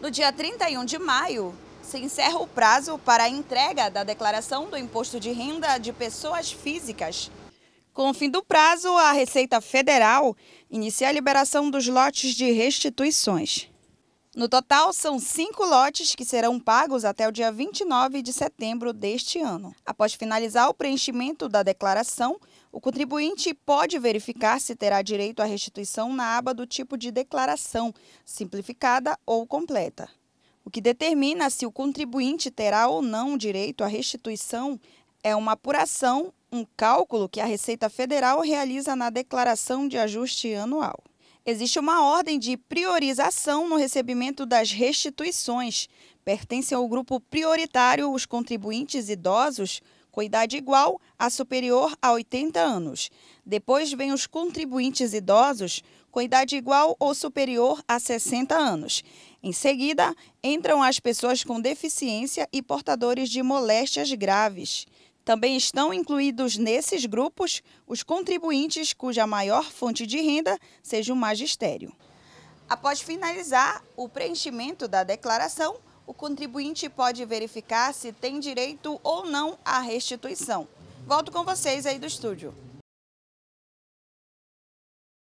No dia 31 de maio, se encerra o prazo para a entrega da declaração do imposto de renda de pessoas físicas. Com o fim do prazo, a Receita Federal inicia a liberação dos lotes de restituições. No total, são cinco lotes que serão pagos até o dia 29 de setembro deste ano. Após finalizar o preenchimento da declaração, o contribuinte pode verificar se terá direito à restituição na aba do tipo de declaração, simplificada ou completa. O que determina se o contribuinte terá ou não direito à restituição é uma apuração, um cálculo que a Receita Federal realiza na declaração de ajuste anual existe uma ordem de priorização no recebimento das restituições. Pertencem ao grupo prioritário os contribuintes idosos com idade igual a superior a 80 anos. Depois vêm os contribuintes idosos com idade igual ou superior a 60 anos. Em seguida, entram as pessoas com deficiência e portadores de moléstias graves. Também estão incluídos nesses grupos os contribuintes cuja maior fonte de renda seja o magistério. Após finalizar o preenchimento da declaração, o contribuinte pode verificar se tem direito ou não à restituição. Volto com vocês aí do estúdio.